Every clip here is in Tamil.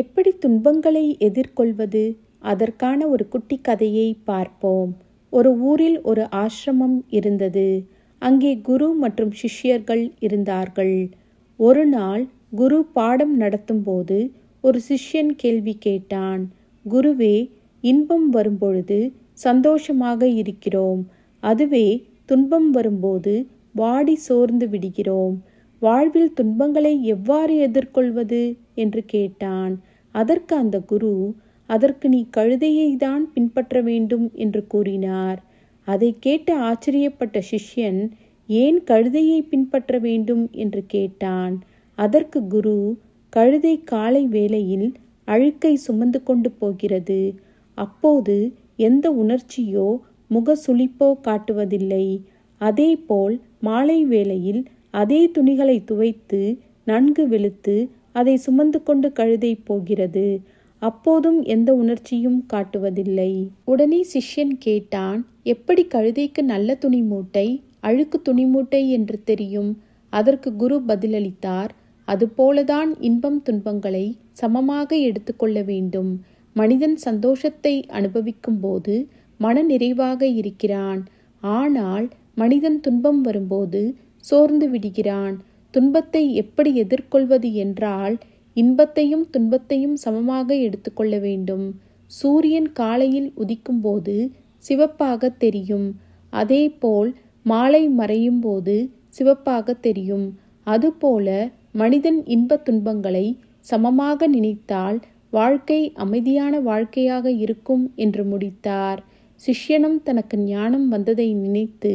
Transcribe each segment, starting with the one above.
எப்படி துன்பங்களை எதிர்கொள்வது அதற்கான ஒரு குட்டி கதையை பார்ப்போம் ஒரு ஊரில் ஒரு ஆசிரமம் இருந்தது அங்கே குரு மற்றும் சிஷ்யர்கள் இருந்தார்கள் ஒரு நாள் குரு பாடம் நடத்தும்போது ஒரு சிஷ்யன் கேள்வி கேட்டான் குருவே இன்பம் வரும்பொழுது சந்தோஷமாக இருக்கிறோம் அதுவே துன்பம் வரும்போது வாடி சோர்ந்து விடுகிறோம் வாழ்வில் துன்பங்களை எவ்வாறு எதிர்கொள்வது என்று கேட்டான் அதற்கு அந்த குரு அதற்கு நீ கழுதையை தான் பின்பற்ற வேண்டும் என்று கூறினார் அதை கேட்டு ஆச்சரியப்பட்ட சிஷ்யன் ஏன் கழுதையை பின்பற்ற வேண்டும் என்று கேட்டான் அதற்கு குரு கழுதை காலை வேளையில் அழுக்கை சுமந்து கொண்டு போகிறது அப்போது எந்த உணர்ச்சியோ முக சுளிப்போ காட்டுவதில்லை அதேபோல் மாலை வேளையில் அதே துணிகளை துவைத்து நன்கு வெளுத்து அதை சுமந்து கொண்டு கழுதை போகிறது அப்போதும் எந்த உணர்ச்சியும் காட்டுவதில்லை உடனே சிஷ்யன் கேட்டான் எப்படி கழுதைக்கு நல்ல துணி மூட்டை அழுக்கு துணி மூட்டை என்று தெரியும் அதற்கு குரு பதிலளித்தார் அதுபோலதான் இன்பம் துன்பங்களை சமமாக எடுத்துக்கொள்ள வேண்டும் மனிதன் சந்தோஷத்தை அனுபவிக்கும் போது மன நிறைவாக இருக்கிறான் ஆனால் மனிதன் துன்பம் வரும்போது சோர்ந்து விடுகிறான் துன்பத்தை எப்படி எதிர்கொள்வது என்றால் இன்பத்தையும் துன்பத்தையும் சமமாக எடுத்துக்கொள்ள வேண்டும் சூரியன் காலையில் உதிக்கும்போது சிவப்பாக தெரியும் அதேபோல் மாலை மறையும் போது சிவப்பாக தெரியும் அதுபோல மனிதன் இன்ப துன்பங்களை சமமாக நினைத்தால் வாழ்க்கை அமைதியான வாழ்க்கையாக இருக்கும் என்று முடித்தார் சிஷ்யனும் தனக்கு ஞானம் வந்ததை நினைத்து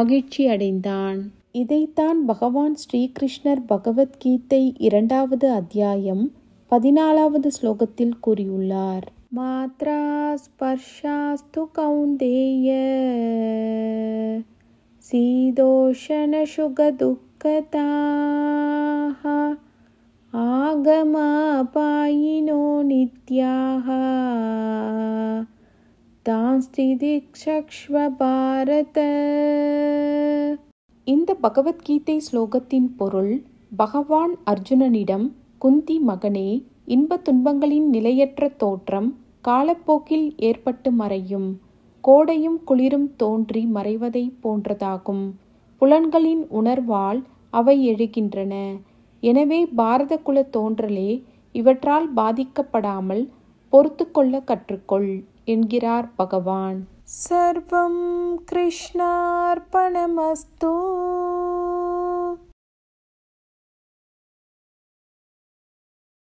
மகிழ்ச்சி அடைந்தான் இதைத்தான் பகவான் ஸ்ரீகிருஷ்ணர் பகவத்கீதை இரண்டாவது அத்தியாயம் பதினாலாவது ஸ்லோகத்தில் கூறியுள்ளார் மாத்ரா ஸ்பர்ஷாஸ்து கௌந்தேய சீதோஷண சுகதுக்கதாக ஆகமாபாயினோ நித்யாக தாஸ்தி திக்ஷக்ஷ்வ பாரத இந்த பகவத்கீதை ஸ்லோகத்தின் பொருள் பகவான் அர்ஜுனனிடம் குந்தி மகனே இன்ப துன்பங்களின் நிலையற்ற தோற்றம் காலப்போக்கில் ஏற்பட்டு மறையும் கோடையும் குளிரும் தோன்றி மறைவதை போன்றதாகும் புலன்களின் உணர்வால் அவை எழுகின்றன எனவே பாரத குல தோன்றலே இவற்றால் பாதிக்கப்படாமல் பொறுத்து கொள்ள கற்றுக்கொள் என்கிறார் பகவான் சர்வம் கிருஷ்ணார்பணமஸ்தூ